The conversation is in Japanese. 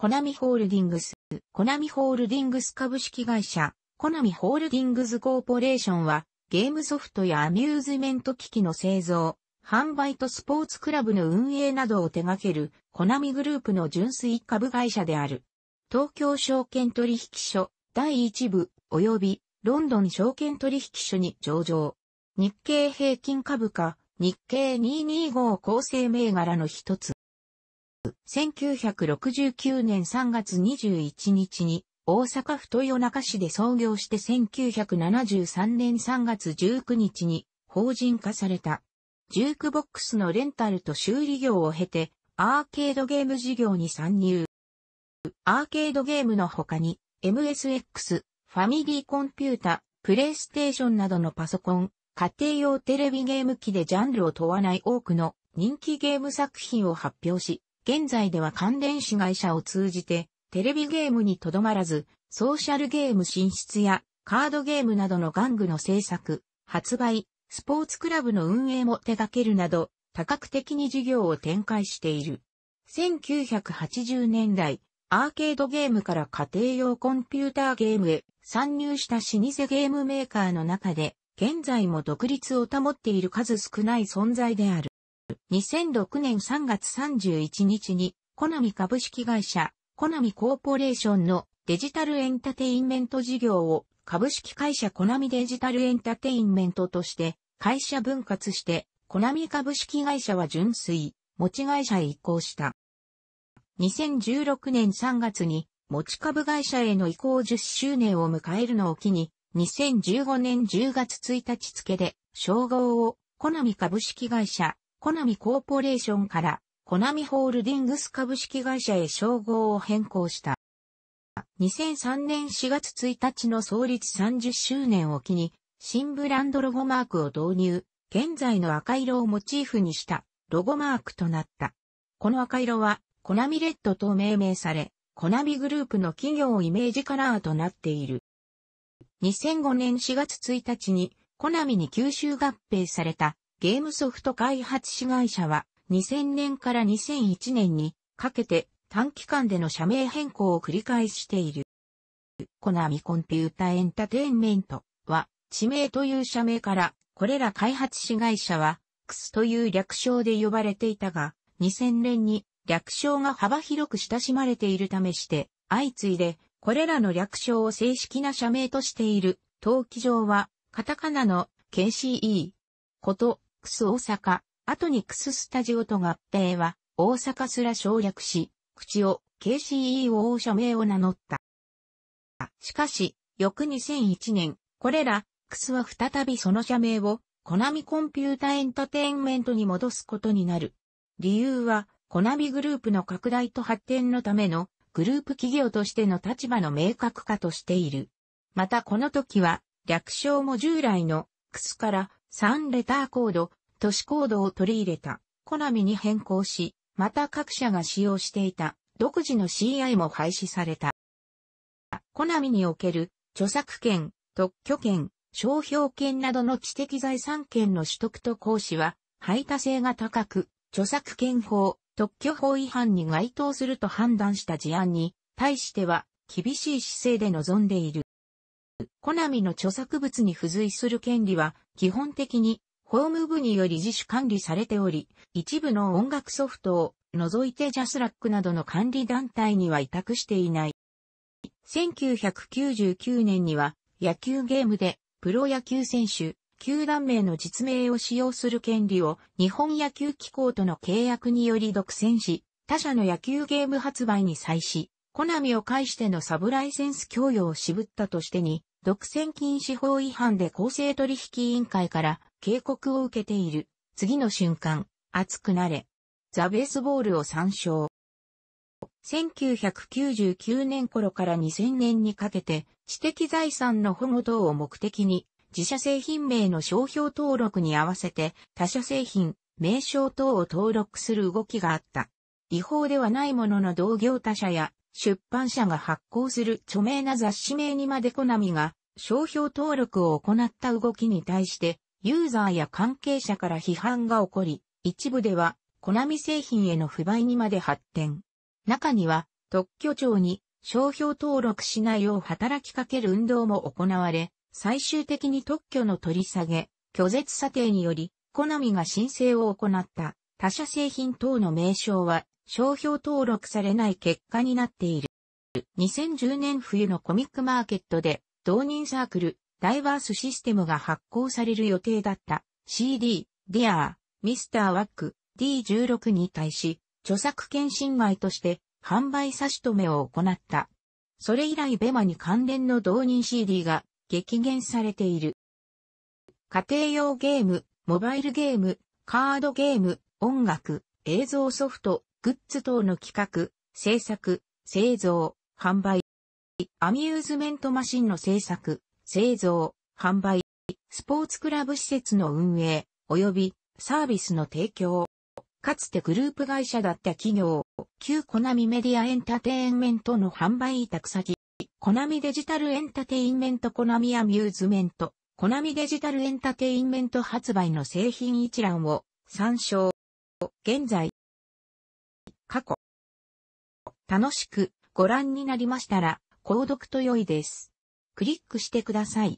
コナミホールディングス、コナミホールディングス株式会社、コナミホールディングスコーポレーションは、ゲームソフトやアミューズメント機器の製造、販売とスポーツクラブの運営などを手掛ける、コナミグループの純粋株会社である。東京証券取引所、第一部、及び、ロンドン証券取引所に上場。日経平均株価、日経225構成銘柄の一つ。1969年3月21日に大阪府豊中市で創業して1973年3月19日に法人化された。ジュークボックスのレンタルと修理業を経てアーケードゲーム事業に参入。アーケードゲームの他に MSX、ファミリーコンピュータ、プレイステーションなどのパソコン、家庭用テレビゲーム機でジャンルを問わない多くの人気ゲーム作品を発表し、現在では関連子会社を通じて、テレビゲームにとどまらず、ソーシャルゲーム進出や、カードゲームなどの玩具の制作、発売、スポーツクラブの運営も手掛けるなど、多角的に事業を展開している。1980年代、アーケードゲームから家庭用コンピューターゲームへ参入した老舗ゲームメーカーの中で、現在も独立を保っている数少ない存在である。2006年3月31日に、コナミ株式会社、コナミコーポレーションのデジタルエンタテインメント事業を株式会社コナミデジタルエンタテインメントとして会社分割して、コナミ株式会社は純粋、持ち会社へ移行した。2016年3月に持ち株会社への移行10周年を迎えるのを機に、2015年10月1日付で、称号を、コナミ株式会社、コナミコーポレーションから、コナミホールディングス株式会社へ称号を変更した。2003年4月1日の創立30周年を機に、新ブランドロゴマークを導入、現在の赤色をモチーフにしたロゴマークとなった。この赤色は、コナミレッドと命名され、コナミグループの企業イメージカラーとなっている。2005年4月1日に、コナミに吸収合併されたゲームソフト開発子会社は2000年から2001年にかけて短期間での社名変更を繰り返している。コナミコンピュータエンタテインメントは地名という社名からこれら開発子会社は X という略称で呼ばれていたが2000年に略称が幅広く親しまれているためして相次いでこれらの略称を正式な社名としている登記上はカタカナの KCE ことクス大阪、後にクススタジオと合併は、大阪すら省略し、口を KCEO 社名を名乗った。しかし、翌2001年、これら、クスは再びその社名を、コナミコンピュータエンタテインメントに戻すことになる。理由は、コナミグループの拡大と発展のための、グループ企業としての立場の明確化としている。またこの時は、略称も従来の、クスから3レターコード、都市コードを取り入れた、コナミに変更し、また各社が使用していた、独自の CI も廃止された。コナミにおける、著作権、特許権、商標権などの知的財産権の取得と行使は、排他性が高く、著作権法、特許法違反に該当すると判断した事案に、対しては、厳しい姿勢で臨んでいる。コナミの著作物に付随する権利は、基本的に法務部により自主管理されており、一部の音楽ソフトを除いてジャスラックなどの管理団体には委託していない。1999年には野球ゲームでプロ野球選手、球団名の実名を使用する権利を日本野球機構との契約により独占し、他社の野球ゲーム発売に際し、コナミを介してのサブライセンス供与を渋ったとしてに、独占禁止法違反で公正取引委員会から警告を受けている。次の瞬間、熱くなれ。ザ・ベースボールを参照。1999年頃から2000年にかけて、知的財産の保護等を目的に、自社製品名の商標登録に合わせて、他社製品、名称等を登録する動きがあった。違法ではないものの同業他社や、出版社が発行する著名な雑誌名にまでコナミが、商標登録を行った動きに対して、ユーザーや関係者から批判が起こり、一部では、コナミ製品への不買にまで発展。中には、特許庁に商標登録しないよう働きかける運動も行われ、最終的に特許の取り下げ、拒絶査定により、コナミが申請を行った他社製品等の名称は商標登録されない結果になっている。2010年冬のコミックマーケットで、同人サークル、ダイバースシステムが発行される予定だった CD、Dear、Mr. Wack D16 に対し、著作権侵害として販売差し止めを行った。それ以来ベマに関連の導入 CD が激減されている。家庭用ゲーム、モバイルゲーム、カードゲーム、音楽、映像ソフト、グッズ等の企画、制作、製造、販売、アミューズメントマシンの制作、製造、販売、スポーツクラブ施設の運営、及びサービスの提供。かつてグループ会社だった企業、旧コナミメディアエンタテインメントの販売委託先、コナミデジタルエンタテインメントコナミアミューズメント、コナミデジタルエンタテインメント発売の製品一覧を参照。現在、過去。楽しくご覧になりましたら、購読と良いです。クリックしてください。